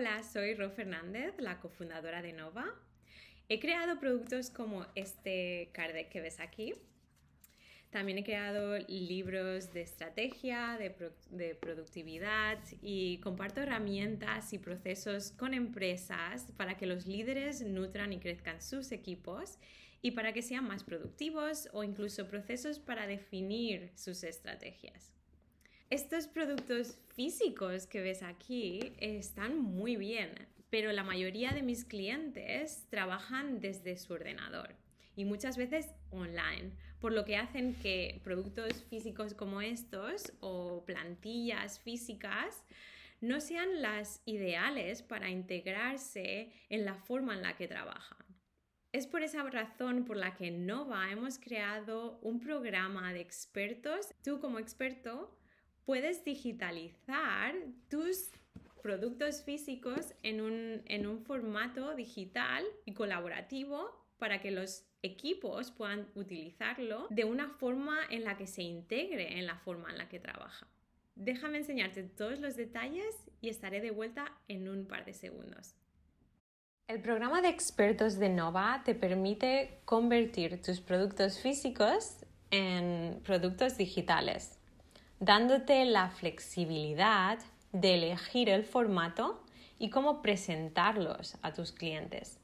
Hola, soy Ro Fernández, la cofundadora de Nova. He creado productos como este card que ves aquí. También he creado libros de estrategia, de, de productividad y comparto herramientas y procesos con empresas para que los líderes nutran y crezcan sus equipos y para que sean más productivos o incluso procesos para definir sus estrategias estos productos físicos que ves aquí están muy bien, pero la mayoría de mis clientes trabajan desde su ordenador y muchas veces online, por lo que hacen que productos físicos como estos o plantillas físicas no sean las ideales para integrarse en la forma en la que trabajan. Es por esa razón por la que en Nova hemos creado un programa de expertos, tú como experto puedes digitalizar tus productos físicos en un, formato digital y colaborativo para que los equipos puedan utilizarlo de una forma en la que se integre en la forma en la que trabaja. Déjame enseñarte todos los detalles y estaré de vuelta en un par de segundos. El programa de expertos de Nova te permite convertir tus productos físicos en productos digitales dándote la flexibilidad de elegir el formato y cómo presentarlos a tus clientes.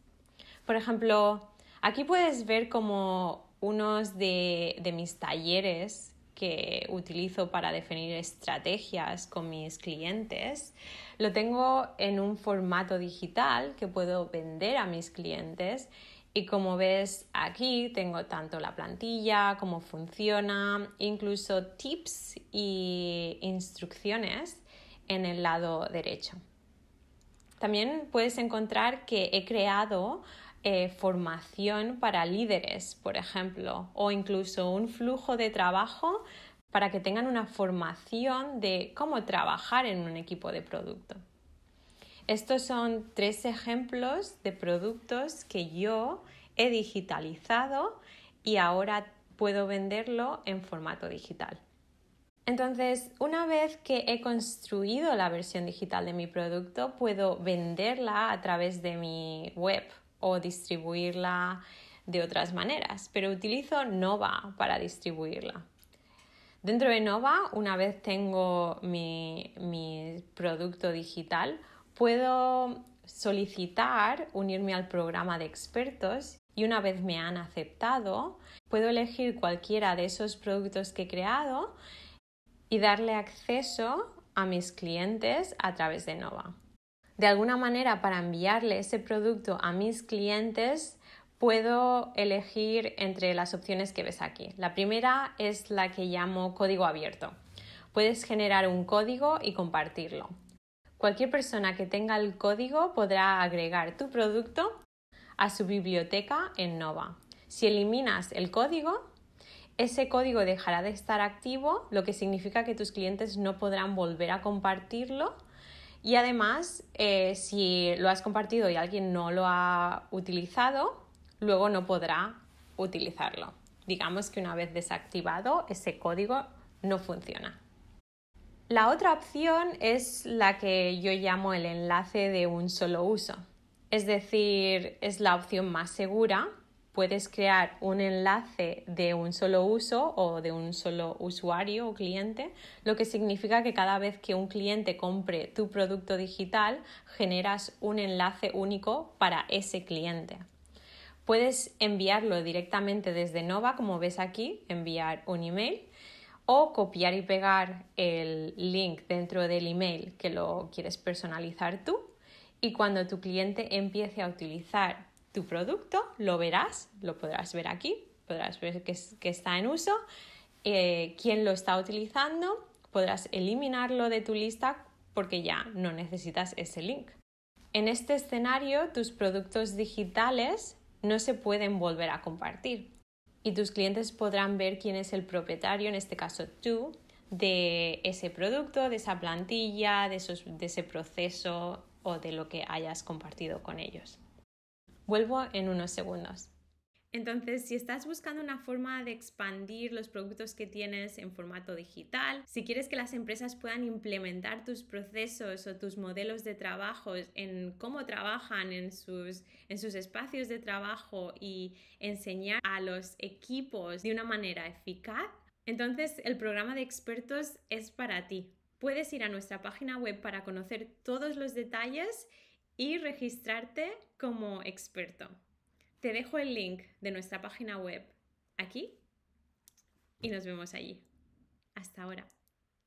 Por ejemplo, aquí puedes ver como unos de, de mis talleres que utilizo para definir estrategias con mis clientes, lo tengo en un formato digital que puedo vender a mis clientes y como ves aquí, tengo tanto la plantilla, cómo funciona, incluso tips e instrucciones en el lado derecho. También puedes encontrar que he creado eh, formación para líderes, por ejemplo, o incluso un flujo de trabajo para que tengan una formación de cómo trabajar en un equipo de producto. Estos son tres ejemplos de productos que yo he digitalizado y ahora puedo venderlo en formato digital. Entonces, una vez que he construido la versión digital de mi producto, puedo venderla a través de mi web o distribuirla de otras maneras, pero utilizo Nova para distribuirla. Dentro de Nova, una vez tengo mi, mi producto digital, puedo solicitar unirme al programa de expertos y una vez me han aceptado, puedo elegir cualquiera de esos productos que he creado y darle acceso a mis clientes a través de Nova. De alguna manera, para enviarle ese producto a mis clientes, puedo elegir entre las opciones que ves aquí. La primera es la que llamo código abierto. Puedes generar un código y compartirlo. Cualquier persona que tenga el código podrá agregar tu producto a su biblioteca en Nova. Si eliminas el código, ese código dejará de estar activo, lo que significa que tus clientes no podrán volver a compartirlo. Y además, eh, si lo has compartido y alguien no lo ha utilizado, luego no podrá utilizarlo. Digamos que una vez desactivado, ese código no funciona. La otra opción es la que yo llamo el enlace de un solo uso. Es decir, es la opción más segura. Puedes crear un enlace de un solo uso o de un solo usuario o cliente, lo que significa que cada vez que un cliente compre tu producto digital, generas un enlace único para ese cliente. Puedes enviarlo directamente desde Nova, como ves aquí, enviar un email o copiar y pegar el link dentro del email que lo quieres personalizar tú y cuando tu cliente empiece a utilizar tu producto lo verás, lo podrás ver aquí, podrás ver que, está en uso, eh, quién lo está utilizando, podrás eliminarlo de tu lista porque ya no necesitas ese link. En este escenario tus productos digitales no se pueden volver a compartir y tus clientes podrán ver quién es el propietario, en este caso tú, de ese producto, de esa plantilla, de, ese proceso o de lo que hayas compartido con ellos. Vuelvo en unos segundos. Entonces, si estás buscando una forma de expandir los productos que tienes en formato digital, si quieres que las empresas puedan implementar tus procesos o tus modelos de trabajo en cómo trabajan en sus, espacios de trabajo y enseñar a los equipos de una manera eficaz, entonces el programa de expertos es para ti. Puedes ir a nuestra página web para conocer todos los detalles y registrarte como experto. Te dejo el link de nuestra página web aquí y nos vemos allí. Hasta ahora.